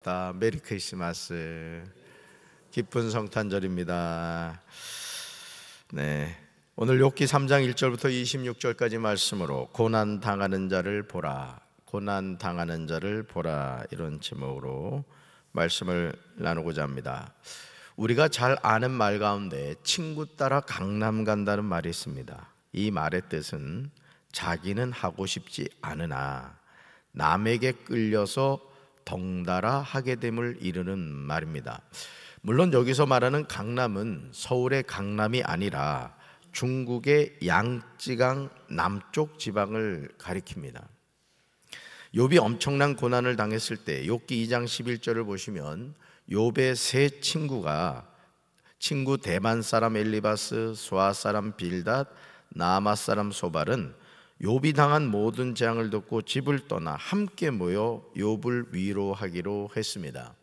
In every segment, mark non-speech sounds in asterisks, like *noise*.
다 메리 크리스마스 기쁜 성탄절입니다. 네. 오늘 욥기 3장 1절부터 26절까지 말씀으로 고난 당하는 자를 보라. 고난 당하는 자를 보라 이런 제목으로 말씀을 나누고자 합니다. 우리가 잘 아는 말 가운데 친구 따라 강남 간다는 말이 있습니다. 이 말의 뜻은 자기는 하고 싶지 않으나 남에게 끌려서 덩달아 하게 됨을 이르는 말입니다. 물론 여기서 말하는 강남은 서울의 강남이 아니라 중국의 양쯔강 남쪽 지방을 가리킵니다. 욥이 엄청난 고난을 당했을 때 욥기 2장 11절을 보시면 욥의 세 친구가 친구 대만 사람 엘리바스, 소아 사람 빌닷, 나마 사람 소발은 욥이 당한 모든 재앙을 듣고 집을 떠나 함께 모여 욥을 위로하기로 했습니다.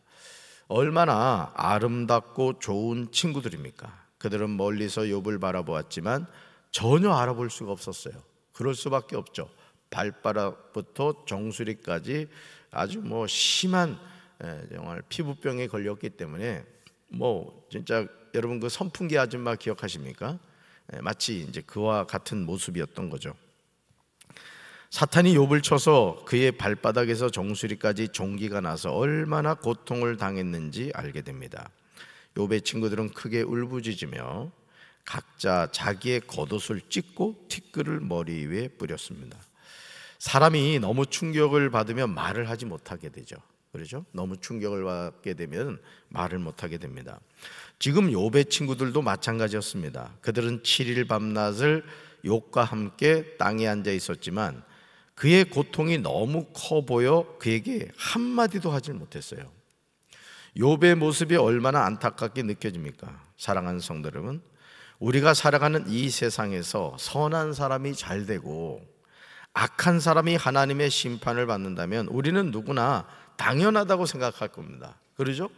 얼마나 아름답고 좋은 친구들입니까? 그들은 멀리서 욥을 바라보았지만 전혀 알아볼 수가 없었어요. 그럴 수밖에 없죠. 발바닥부터 정수리까지 아주 뭐 심한 예, 정말 피부병에 걸렸기 때문에 뭐 진짜 여러분 그 선풍기 아줌마 기억하십니까? 예, 마치 이제 그와 같은 모습이었던 거죠. 사탄이 욥을 쳐서 그의 발바닥에서 정수리까지 종기가 나서 얼마나 고통을 당했는지 알게 됩니다. 욥의 친구들은 크게 울부짖으며 각자 자기의 겉옷을 찢고 티끌을 머리 위에 뿌렸습니다. 사람이 너무 충격을 받으면 말을 하지 못하게 되죠. 그렇죠? 너무 충격을 받게 되면 말을 못하게 됩니다. 지금 욥의 친구들도 마찬가지였습니다. 그들은 7일 밤낮을 욕과 함께 땅에 앉아 있었지만 그의 고통이 너무 커 보여 그에게 한마디도 하지 못했어요. 욥의 모습이 얼마나 안타깝게 느껴집니까? 사랑하는 성도 여러분, 우리가 살아가는 이 세상에서 선한 사람이 잘 되고 악한 사람이 하나님의 심판을 받는다면 우리는 누구나 당연하다고 생각할 겁니다. 그러죠?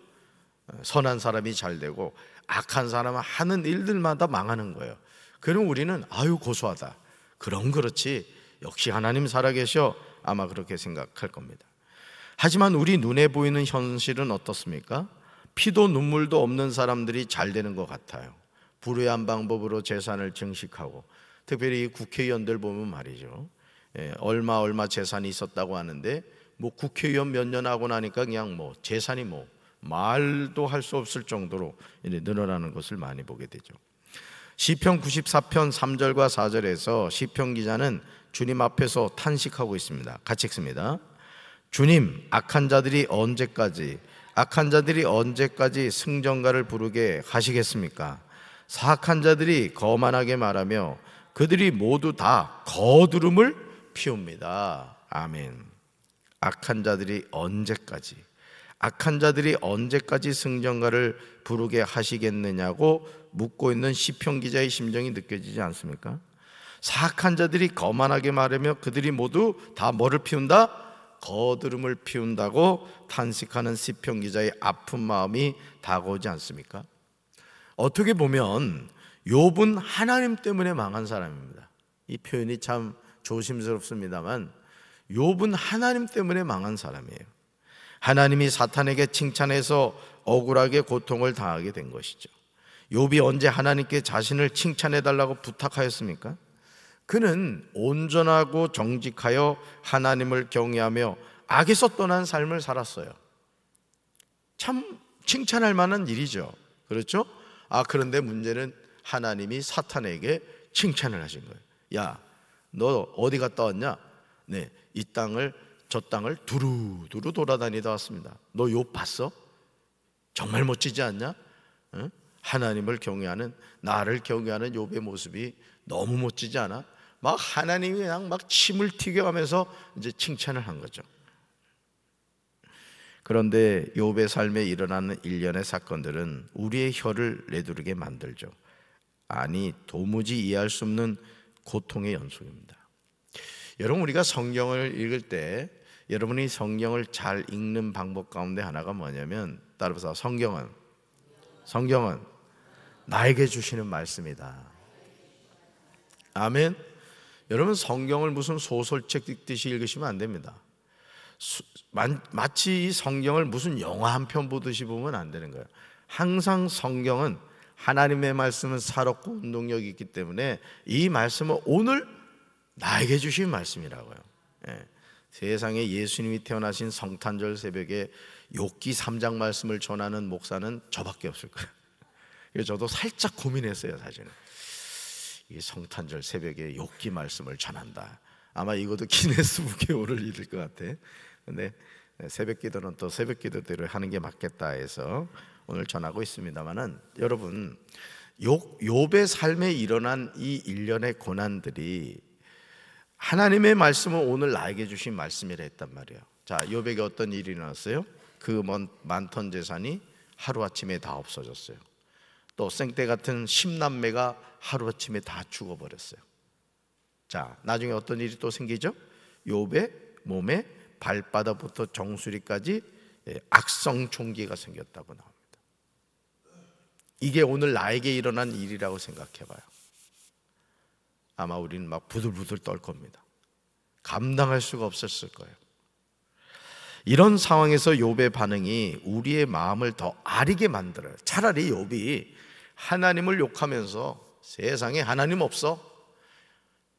선한 사람이 잘 되고 악한 사람은 하는 일들마다 망하는 거예요. 그럼 우리는 아유 고소하다. 그럼 그렇지 역시 하나님 살아계셔 아마 그렇게 생각할 겁니다. 하지만 우리 눈에 보이는 현실은 어떻습니까? 피도 눈물도 없는 사람들이 잘 되는 것 같아요. 불의한 방법으로 재산을 증식하고 특별히 국회의원들 보면 말이죠. 예, 얼마 얼마 재산이 있었다고 하는데 뭐 국회의원 몇 년 하고 나니까 그냥 뭐 재산이 뭐 말도 할 수 없을 정도로 늘어나는 것을 많이 보게 되죠. 시편 94편 3절과 4절에서 시편 기자는 주님 앞에서 탄식하고 있습니다. 같이 읽습니다. 주님, 악한 자들이 언제까지, 악한 자들이 언제까지 승전가를 부르게 하시겠습니까? 사악한 자들이 거만하게 말하며 그들이 모두 다 거두름을 피웁니다. 아멘. 악한 자들이 언제까지, 악한 자들이 언제까지 승전가를 부르게 하시겠느냐고 묻고 있는 시편 기자의 심정이 느껴지지 않습니까? 사악한 자들이 거만하게 말하며 그들이 모두 다 뭐를 피운다? 거드름을 피운다고 탄식하는 시평 기자의 아픈 마음이 다가오지 않습니까? 어떻게 보면 욥은 하나님 때문에 망한 사람입니다. 이 표현이 참 조심스럽습니다만 욥은 하나님 때문에 망한 사람이에요. 하나님이 사탄에게 칭찬해서 억울하게 고통을 당하게 된 것이죠. 욥이 언제 하나님께 자신을 칭찬해 달라고 부탁하였습니까? 그는 온전하고 정직하여 하나님을 경외하며 악에서 떠난 삶을 살았어요. 참 칭찬할 만한 일이죠. 그렇죠? 아, 그런데 문제는 하나님이 사탄에게 칭찬을 하신 거예요. 야, 너 어디 갔다 왔냐? 네, 이 땅을 저 땅을 두루두루 돌아다니다 왔습니다. 너욕 봤어? 정말 멋지지 않냐? 응? 하나님을 경외하는 나를 경외하는 욥의 모습이 너무 멋지지 않아? 막 하나님이 그냥 막 침을 튀겨가면서 이제 칭찬을 한 거죠. 그런데 욥의 삶에 일어나는 일련의 사건들은 우리의 혀를 내두르게 만들죠. 아니 도무지 이해할 수 없는 고통의 연속입니다. 여러분 우리가 성경을 읽을 때 여러분이 성경을 잘 읽는 방법 가운데 하나가 뭐냐면 따라서 성경은 성경은 나에게 주시는 말씀이다. 아멘. 여러분 성경을 무슨 소설책 읽듯이 읽으시면 안 됩니다. 마치 이 성경을 무슨 영화 한 편 보듯이 보면 안 되는 거예요. 항상 성경은 하나님의 말씀은 살롭고 운동력이 있기 때문에 이 말씀은 오늘 나에게 주신 말씀이라고요. 예. 세상에 예수님이 태어나신 성탄절 새벽에 욕기 3장 말씀을 전하는 목사는 저밖에 없을 거예요. *laughs* 저도 살짝 고민했어요, 사실은. 이 성탄절 새벽에 욕기 말씀을 전한다. 아마 이것도 기네스북에 *laughs* 오를 일일 것 같아. 근데 새벽 기도는 또 새벽 기도대로 하는 게 맞겠다 해서 오늘 전하고 있습니다만은 여러분 욕 욥의 삶에 일어난 이 일련의 고난들이 하나님의 말씀은 오늘 나에게 주신 말씀이라 했단 말이에요. 자, 욥에게 어떤 일이 일어났어요? 그 많던 재산이 하루아침에 다 없어졌어요. 또 생때 같은 십남매가 하루아침에 다 죽어버렸어요. 자, 나중에 어떤 일이 또 생기죠? 욥의 몸에 발바닥부터 정수리까지 예, 악성 종기가 생겼다고 나옵니다. 이게 오늘 나에게 일어난 일이라고 생각해봐요. 아마 우리는 막 부들부들 떨 겁니다. 감당할 수가 없었을 거예요. 이런 상황에서 욥의 반응이 우리의 마음을 더 아리게 만들어요. 차라리 욥이 하나님을 욕하면서 세상에 하나님 없어.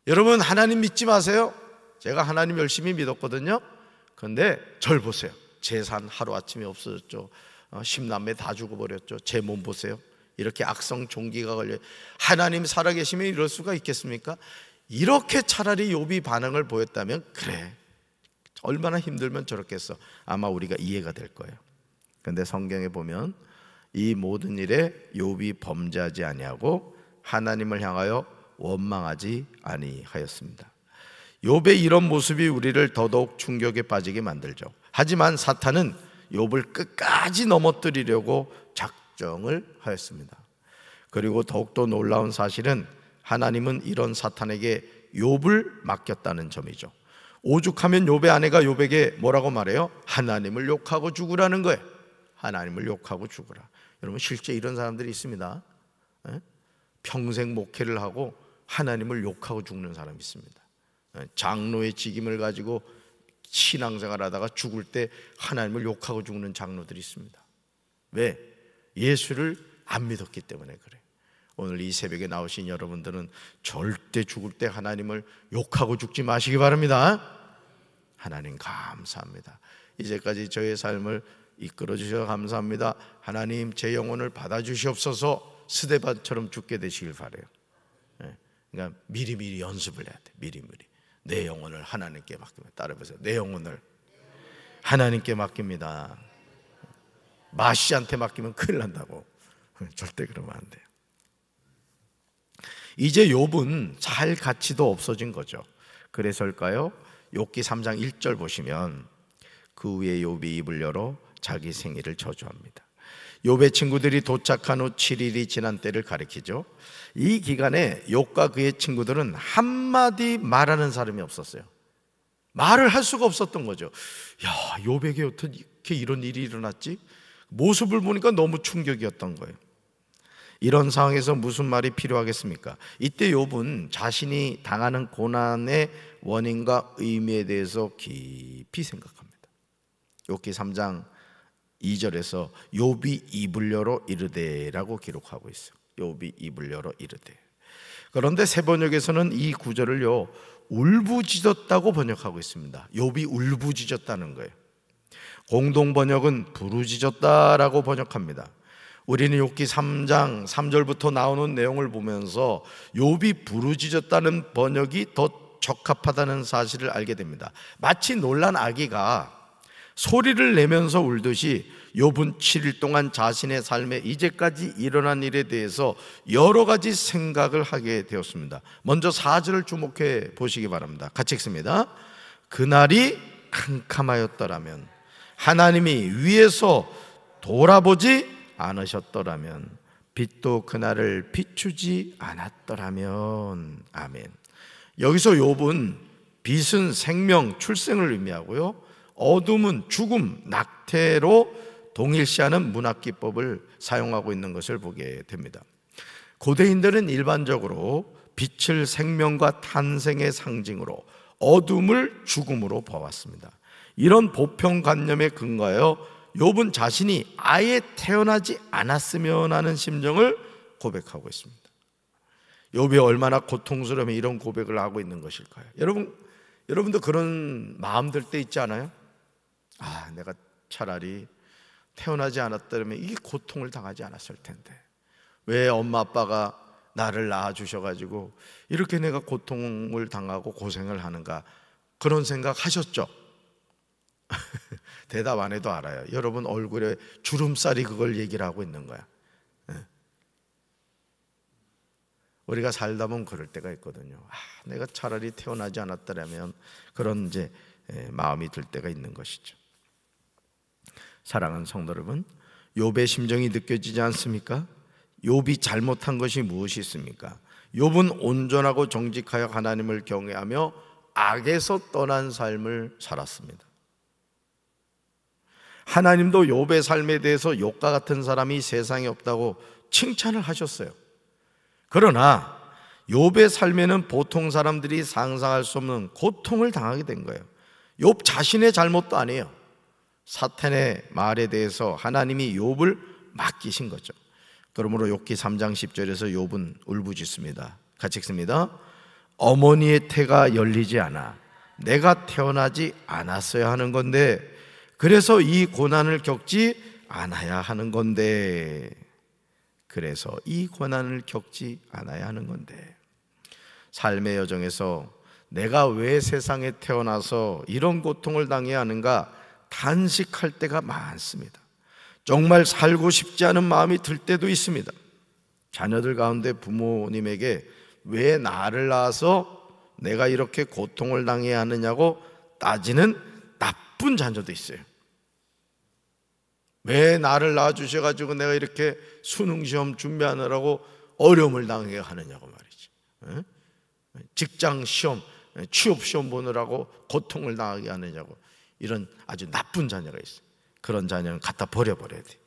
여러분, 하나님 믿지 마세요. 제가 하나님 열심히 믿었거든요. 근데 절 보세요. 재산 하루아침에 없어졌죠. 십남매 어, 다 죽어버렸죠. 제 몸 보세요. 이렇게 악성 종기가 걸려 하나님 살아계시면 이럴 수가 있겠습니까? 이렇게 차라리 요비 반응을 보였다면 그래 얼마나 힘들면 저렇겠어 아마 우리가 이해가 될 거예요. 근데 성경에 보면 이 모든 일에 욥이 범죄하지 아니하고 하나님을 향하여 원망하지 아니하였습니다. 욥의 이런 모습이 우리를 더더욱 충격에 빠지게 만들죠. 하지만 사탄은 욥을 끝까지 넘어뜨리려고 작정을 하였습니다. 그리고 더욱더 놀라운 사실은 하나님은 이런 사탄에게 욥을 맡겼다는 점이죠. 오죽하면 욥의 아내가 욥에게 뭐라고 말해요? 하나님을 욕하고 죽으라는 거예요. 하나님을 욕하고 죽으라. 여러분 실제 이런 사람들이 있습니다. 예? 평생 목회를 하고 하나님을 욕하고 죽는 사람이 있습니다. 예? 장로의 직임을 가지고 신앙생활 하다가 죽을 때 하나님을 욕하고 죽는 장로들이 있습니다. 왜? 예수를 안 믿었기 때문에 그래. 오늘 이 새벽에 나오신 여러분들은 절대 죽을 때 하나님을 욕하고 죽지 마시기 바랍니다. 하나님 감사합니다. 이제까지 저의 삶을 이끌어 주셔서 감사합니다. 하나님 제 영혼을 받아 주시옵소서. 스데반처럼 죽게 되시길 바래요. 예. 그러니까 미리 미리 연습을 해야 돼. 미리 미리 내 영혼을 하나님께 맡깁니 따라보세요. 내 영혼을 하나님께 맡깁니다. 마시한테 맡기면 큰일 난다고. *laughs* 절대 그러면 안 돼요. 이제 욥은 잘 가치도 없어진 거죠. 그래서일까요? 욥기 3장 1절 보시면 그 후에 욥이 입을 열어 자기 생일을 저주합니다. 욥의 친구들이 도착한 후 7일이 지난 때를 가리키죠. 이 기간에 욥과 그의 친구들은 한마디 말하는 사람이 없었어요. 말을 할 수가 없었던 거죠. 야, 욥에게 어떻게 이런 일이 일어났지? 모습을 보니까 너무 충격이었던 거예요. 이런 상황에서 무슨 말이 필요하겠습니까? 이때 욥은 자신이 당하는 고난의 원인과 의미에 대해서 깊이 생각합니다. 욥기 3장 2절에서 요비 입을 열어 이르되라고 기록하고 있어요. 요비 입을 열어 이르되. 그런데 세 번역에서는 이 구절을요 울부짖었다고 번역하고 있습니다. 요비 울부짖었다는 거예요. 공동 번역은 부르짖었다라고 번역합니다. 우리는 욥기 3장 3절부터 나오는 내용을 보면서 욥이 부르짖었다는 번역이 더 적합하다는 사실을 알게 됩니다. 마치 놀란 아기가 소리를 내면서 울듯이 요은 7일 동안 자신의 삶에 이제까지 일어난 일에 대해서 여러 가지 생각을 하게 되었습니다. 먼저 4절을 주목해 보시기 바랍니다. 같이 읽습니다. 그날이 캄캄하였더라면 하나님이 위에서 돌아보지 않으셨더라면 빛도 그날을 비추지 않았더라면 아멘. 여기서 요은 빛은 생명, 출생을 의미하고요. 어둠은 죽음, 낙태로 동일시하는 문학기법을 사용하고 있는 것을 보게 됩니다. 고대인들은 일반적으로 빛을 생명과 탄생의 상징으로 어둠을 죽음으로 봐왔습니다. 이런 보편관념에 근거하여 욥은 자신이 아예 태어나지 않았으면 하는 심정을 고백하고 있습니다. 욥이 얼마나 고통스러우면 이런 고백을 하고 있는 것일까요? 여러분 여러분도 그런 마음 들때 있지 않아요? 아, 내가 차라리 태어나지 않았다면 이 고통을 당하지 않았을 텐데. 왜 엄마 아빠가 나를 낳아 주셔 가지고 이렇게 내가 고통을 당하고 고생을 하는가? 그런 생각 하셨죠? *laughs* 대답 안 해도 알아요. 여러분 얼굴에 주름살이 그걸 얘기를 하고 있는 거야. 예? 우리가 살다 보면 그럴 때가 있거든요. 아, 내가 차라리 태어나지 않았더라면 그런 이제 예, 마음이 들 때가 있는 것이죠. 사랑하는 성도 여러분, 욥의 심정이 느껴지지 않습니까? 욥이 잘못한 것이 무엇이 있습니까? 욥은 온전하고 정직하여 하나님을 경외하며 악에서 떠난 삶을 살았습니다. 하나님도 욥의 삶에 대해서 욥과 같은 사람이 세상에 없다고 칭찬을 하셨어요. 그러나 욥의 삶에는 보통 사람들이 상상할 수 없는 고통을 당하게 된 거예요. 욥 자신의 잘못도 아니에요. 사탄의 말에 대해서 하나님이 욥을 맡기신 거죠. 그러므로 욥기 3장 10절에서 욥은 울부짖습니다. 같이 읽습니다. 어머니의 태가 열리지 않아 내가 태어나지 않았어야 하는 건데 그래서 이 고난을 겪지 않아야 하는 건데 그래서 이 고난을 겪지 않아야 하는 건데 삶의 여정에서 내가 왜 세상에 태어나서 이런 고통을 당해야 하는가 단식할 때가 많습니다. 정말 살고 싶지 않은 마음이 들 때도 있습니다. 자녀들 가운데 부모님에게 왜 나를 낳아서 내가 이렇게 고통을 당해야 하느냐고 따지는 나쁜 자녀도 있어요. 왜 나를 낳아주셔가지고 내가 이렇게 수능시험 준비하느라고 어려움을 당해 하느냐고 말이지. 직장 시험, 취업 시험 보느라고 고통을 당하게 하느냐고. 이런 아주 나쁜 자녀가 있어요. 그런 자녀는 갖다 버려버려야 돼.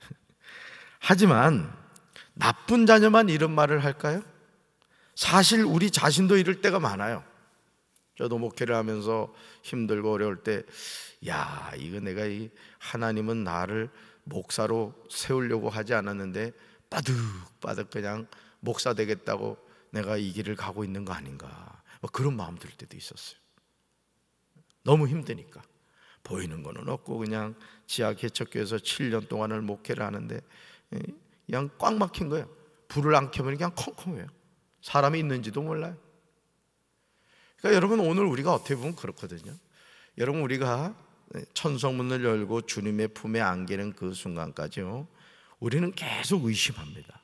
*laughs* 하지만 나쁜 자녀만 이런 말을 할까요? 사실 우리 자신도 이럴 때가 많아요. 저도 목회를 하면서 힘들고 어려울 때, 야, 이거 내가 이 하나님은 나를 목사로 세우려고 하지 않았는데 빠득빠득 그냥 목사 되겠다고 내가 이 길을 가고 있는 거 아닌가. 뭐 그런 마음 들 때도 있었어요. 너무 힘드니까. 보이는 거는 없고 그냥 지하 개척교에서 7년 동안을 목회를 하는데 그냥 꽉 막힌 거예요. 불을 안 켜면 그냥 콩콩해요. 사람이 있는지도 몰라요. 그러니까 여러분 오늘 우리가 어떻게 보면 그렇거든요. 여러분 우리가 네, 천성문을 열고 주님의 품에 안기는 그 순간까지요. 우리는 계속 의심합니다.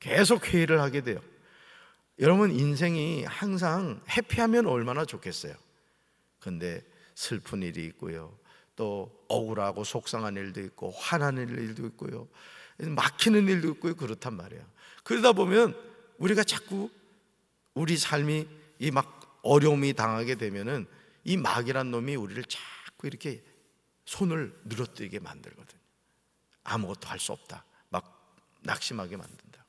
계속 회의를 하게 돼요. 여러분 인생이 항상 해피하면 얼마나 좋겠어요. 근데 슬픈 일이 있고요. 또 억울하고 속상한 일도 있고 화난 일도 있고요. 막히는 일도 있고 요 그렇단 말이에요. 그러다 보면 우리가 자꾸 우리 삶이 이 막 어려움이 당하게 되면은 이 막이란 놈이 우리를 자꾸 이렇게 손을 늘어뜨리게 만들거든요. 아무것도 할 수 없다. 막 낙심하게 만든다.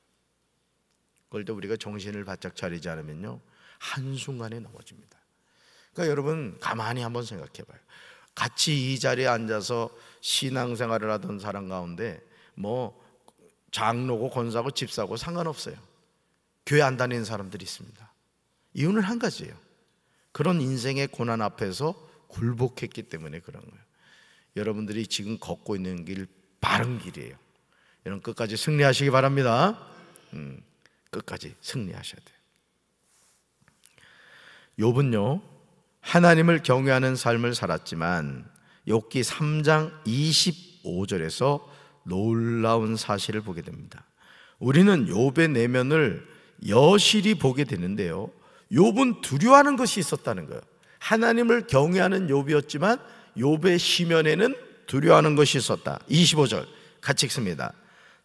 그걸 또 우리가 정신을 바짝 차리지 않으면요. 한순간에 넘어집니다. 그러니까 여러분 가만히 한번 생각해 봐요. 같이 이 자리에 앉아서 신앙생활을 하던 사람 가운데 뭐 장로고 권사고 집사고 상관없어요. 교회 안 다니는 사람들이 있습니다. 이유는 한 가지예요. 그런 인생의 고난 앞에서 굴복했기 때문에 그런 거예요. 여러분들이 지금 걷고 있는 길 바른 길이에요. 여러분 끝까지 승리하시기 바랍니다. 음, 끝까지 승리하셔야 돼요. 요은요 하나님을 경외하는 삶을 살았지만 욥기 3장 25절에서 놀라운 사실을 보게 됩니다. 우리는 욥의 내면을 여실히 보게 되는데요. 욥은 두려워하는 것이 있었다는 거예요. 하나님을 경외하는 욥이었지만 욥의 시면에는 두려워하는 것이 있었다. 25절 같이 읽습니다.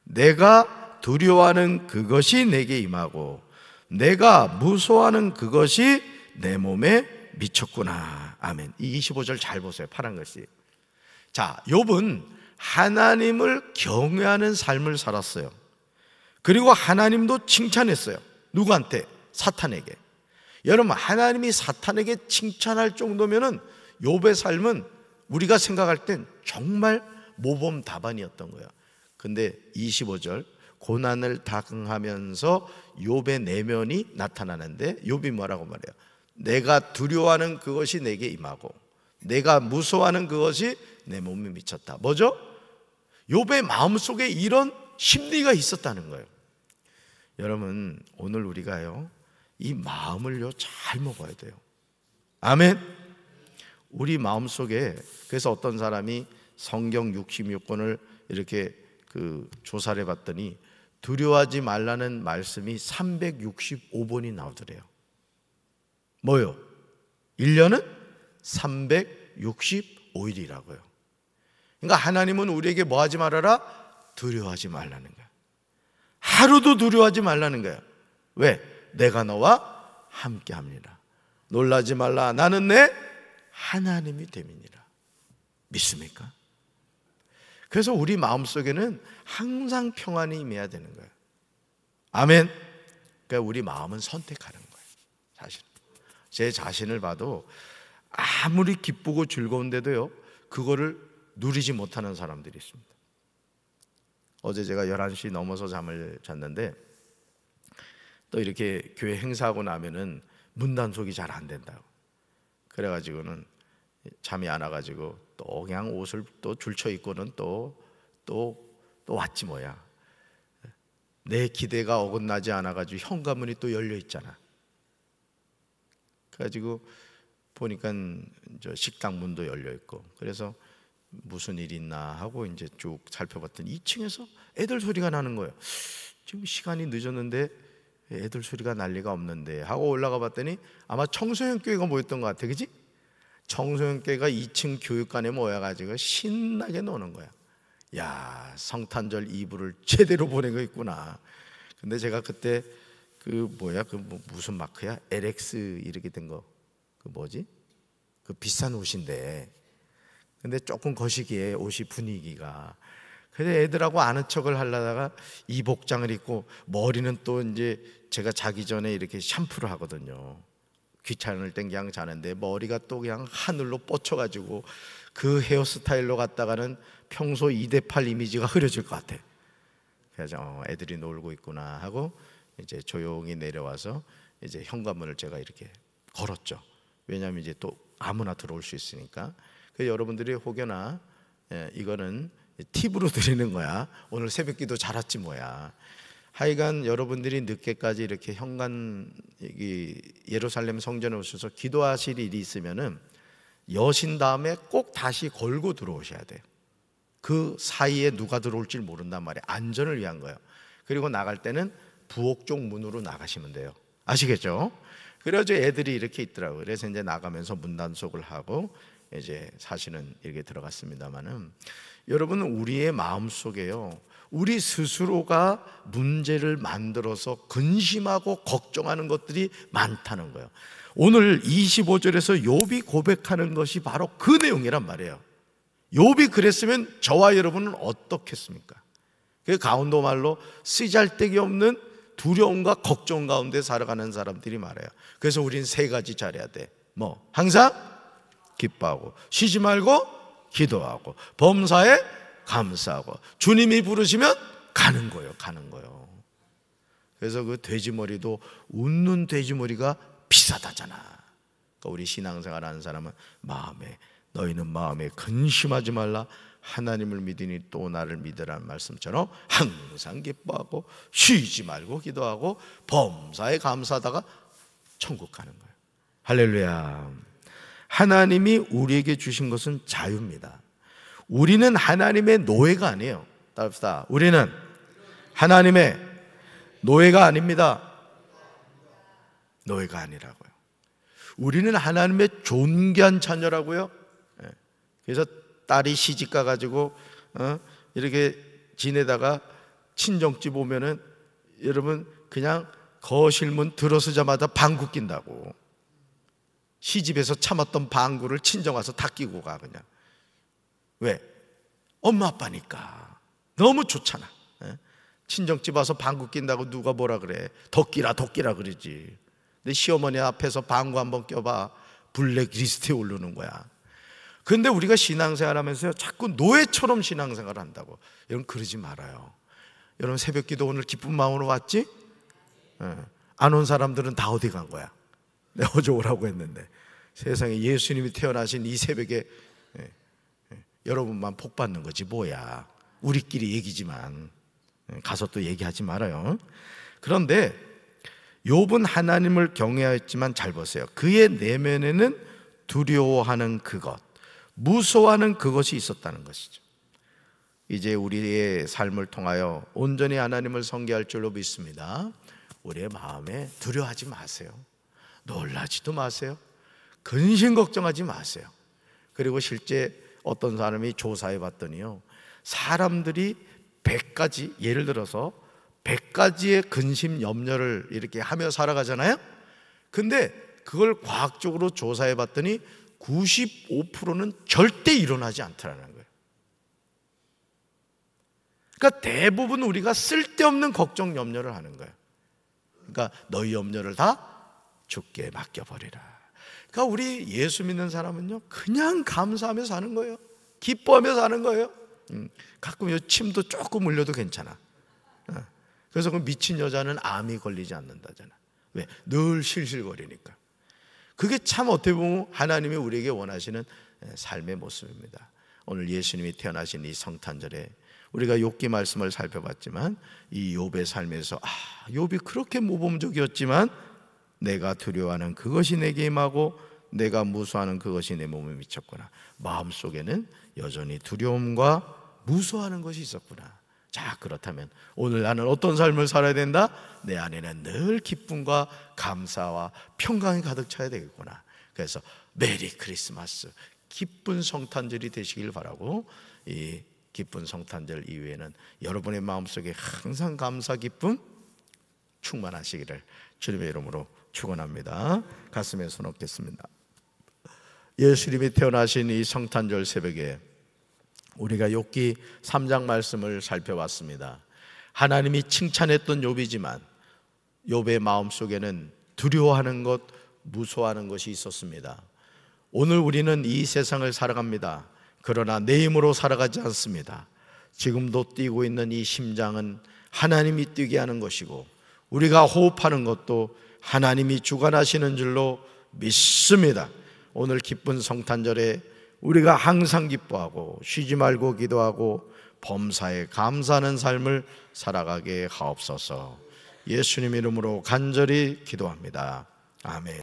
내가 두려워하는 그것이 내게 임하고 내가 무서워하는 그것이 내 몸에 미쳤구나. 아멘. 이 25절 잘 보세요. 파란 글씨. 자, 욥은 하나님을 경외하는 삶을 살았어요. 그리고 하나님도 칭찬했어요. 누구한테? 사탄에게. 여러분, 하나님이 사탄에게 칭찬할 정도면은 욥의 삶은 우리가 생각할 땐 정말 모범 다반이었던 거야. 근데 25절 고난을 당하면서 욥의 내면이 나타나는데 욥이 뭐라고 말해요? 내가 두려워하는 그것이 내게 임하고 내가 무서워하는 그것이 내 몸에 미쳤다. 뭐죠? 욥의 마음속에 이런 심리가 있었다는 거예요. 여러분, 오늘 우리가요. 이 마음을요 잘 먹어야 돼요. 아멘. 우리 마음 속에 그래서 어떤 사람이 성경 66권을 이렇게 그 조사를 해봤더니 두려워하지 말라는 말씀이 365번이 나오더래요. 뭐요? 1년은 365일이라고요. 그러니까 하나님은 우리에게 뭐 하지 말아라? 두려워하지 말라는 거야. 하루도 두려워하지 말라는 거야. 왜? 내가 너와 함께 합니다. 놀라지 말라. 나는 내 하나님이 됨이니라. 믿습니까? 그래서 우리 마음 속에는 항상 평안이 임해야 되는 거예 아멘. 그러니까 우리 마음은 선택하는 거예 제 자신을 봐도 아무리 기쁘고 즐거운데도요, 그거를 누리지 못하는 사람들이 있습니다. 어제 제가 11시 넘어서 잠을 잤는데 또 이렇게 교회 행사하고 나면은 문단속이 잘 안 된다고. 그래가지고는 잠이 안 와가지고 또 그냥 옷을 또 줄쳐 입고는 또 또 또 왔지 뭐야. 내 기대가 어긋나지 않아가지고 현관문이 또 열려 있잖아. 그래 가지고 보니까 저 식당 문도 열려 있고 그래서 무슨 일 있나 하고 이제 쭉 살펴봤더니 2층에서 애들 소리가 나는 거예요. 지금 시간이 늦었는데 애들 소리가 난리가 없는데 하고 올라가 봤더니 아마 청소년 교회가 뭐였던 것 같아, 그지? 청소년 교회가 2층 교육관에 모여가지고 신나게 노는 거야. 야 성탄절 이브를 제대로 보내고 있구나. 근데 제가 그때 그 뭐야 그뭐 무슨 마크야 LX 이렇게 된 거 그 뭐지 그 비싼 옷인데 근데 조금 거시기에 옷이 분위기가 그래서 애들하고 아는 척을 하려다가 이 복장을 입고 머리는 또 이제 제가 자기 전에 이렇게 샴푸를 하거든요 귀찮을 땐 그냥 자는데 머리가 또 그냥 하늘로 뻗쳐가지고 그 헤어스타일로 갔다가는 평소 2대8 이미지가 흐려질 것 같아 그래서 어, 애들이 놀고 있구나 하고 이제 조용히 내려와서 이제 현관문을 제가 이렇게 걸었죠. 왜냐하면 이제 또 아무나 들어올 수 있으니까. 그 여러분들이 혹여나 예, 이거는 팁으로 *laughs* 드리는 거야. 오늘 새벽기도 잘했지 뭐야. 하여간 여러분들이 늦게까지 이렇게 현관 예루살렘 성전에 오셔서 기도하실 일이 있으면은 여신 다음에 꼭 다시 걸고 들어오셔야 돼요. 그 사이에 누가 들어올지 모른단 말이에요. 안전을 위한 거예요. 그리고 나갈 때는 부엌 쪽 문으로 나가시면 돼요. 아시겠죠? 그래서 애들이 이렇게 있더라고요. 그래서 이제 나가면서 문단속을 하고 이제 사실은 이렇게 들어갔습니다만은 여러분 우리의 마음 속에요. 우리 스스로가 문제를 만들어서 근심하고 걱정하는 것들이 많다는 거예요. 오늘 25절에서 욥이 고백하는 것이 바로 그 내용이란 말이에요. 욥이 그랬으면 저와 여러분은 어떻겠습니까? 그가운데 말로 쓰잘데기 없는 두려움과 걱정 가운데 살아가는 사람들이 많아요. 그래서 우린 세 가지 잘해야 돼. 뭐 항상 기뻐하고 쉬지 말고 기도하고 범사에 감사하고 주님이 부르시면 가는 거예요. 가는 거예요. 그래서 그 돼지머리도 웃는 돼지머리가 비싸다잖아. 그러니까 우리 신앙생활 하는 사람은 마음에 너희는 마음에 근심하지 말라. 하나님을 믿으니 또 나를 믿으라는 말씀처럼 항상 기뻐하고 쉬지 말고 기도하고 범사에 감사하다가 천국 가는 거예요. 할렐루야. 하나님이 우리에게 주신 것은 자유입니다. 우리는 하나님의 노예가 아니에요. 따릅시다. 우리는 하나님의 노예가 아닙니다. 노예가 아니라고요. 우리는 하나님의 존귀한 자녀라고요. 예. 그래서 딸이 시집가 가지고 어? 이렇게 지내다가 친정집 오면은 여러분 그냥 거실문 들어서자마자 방구 낀다고 시집에서 참았던 방구를 친정 와서 다 끼고 가 그냥 왜 엄마 아빠니까 너무 좋잖아 에? 예? 친정집 와서 방구 낀다고 누가 뭐라 그래 더 끼라 더 끼라 그러지 내 시어머니 앞에서 방구 한번 껴봐 블랙리스트에 오르는 거야 그런데 우리가 신앙생활 하면서 요 자꾸 노예처럼 신앙생활 한다고. 여러분, 그러지 말아요. 여러분, 새벽 기도 오늘 기쁜 마음으로 왔지? 예. 안온 사람들은 다 어디 간 거야? 내가 어제 오라고 했는데. 세상에 예수님이 태어나신 이 새벽에 예, 예, 여러분만 복 받는 거지, 뭐야. 우리끼리 얘기지만. 가서 또 얘기하지 말아요. 그런데 욥은 하나님을 경외하였지만 잘 보세요. 그의 내면에는 두려워하는 그것. 무서워하는 그것이 있었다는 것이죠. 이제 우리의 삶을 통하여 온전히 하나님을 성계할 줄로 믿습니다. 우리의 마음에 두려워하지 마세요. 놀라지도 마세요. 근심 걱정하지 마세요. 그리고 실제 어떤 사람이 조사해 봤더니요. 사람들이 100가지, 예를 들어서 100가지의 근심, 염려를 이렇게 하며 살아가잖아요? 근데 그걸 과학적으로 조사해 봤더니 95%는 절대 일어나지 않더라는 거예요. 그러니까 대부분 우리가 쓸데없는 걱정 염려를 하는 거예요. 그러니까 너희 염려를 다 죽게 맡겨버리라. 그러니까 우리 예수 믿는 사람은요, 그냥 감사하며 사는 거예요. 기뻐하며 사는 거예요. 음, 가끔 요 침도 조금 흘려도 괜찮아. 어. 그래서 그 미친 여자는 암이 걸리지 않는다잖아. 왜? 늘 실실거리니까. 그게 참 어떻게 보면 하나님이 우리에게 원하시는 예, 삶의 모습입니다. 오늘 예수님이 태어나신 이 성탄절에 우리가 욥기 말씀을 살펴봤지만 이 욥의 삶에서 아, 욥이 그렇게 모범적이었지만 내가 두려워하는 그것이 내게 임하고 내가 무수하는 그것이 내 몸에 미쳤구나. 마음속에는 여전히 두려움과 무수하는 것이 있었구나. 자, 그렇다면 오늘 나는 어떤 삶을 살아야 된다? 내 안에는 늘 기쁨과 감사와 평강이 가득 차야 되겠구나. 그래서 메리 크리스마스, 기쁜 성탄절이 되시길 바라고 이 기쁜 성탄절 이후에는 여러분의 마음속에 항상 감사 기쁨 충만하시기를 주님의 이름으로 축원합니다. 가슴에 손 얹겠습니다. 예수님이 태어나신 이 성탄절 새벽에 우리가 욥기 3장 말씀을 살펴봤습니다. 하나님이 칭찬했던 욥이지만 욥의 마음속에는 두려워하는 것, 무서워하는 것이 있었습니다. 오늘 우리는 이 세상을 살아갑니다. 그러나 내 힘으로 살아가지 않습니다. 지금도 뛰고 있는 이 심장은 하나님이 뛰게 하는 것이고 우리가 호흡하는 것도 하나님이 주관하시는 줄로 믿습니다. 오늘 기쁜 성탄절에 우리가 항상 기뻐하고 쉬지 말고 기도하고 범사에 감사하는 삶을 살아가게 하옵소서. 예수님 이름으로 간절히 기도합니다. 아멘.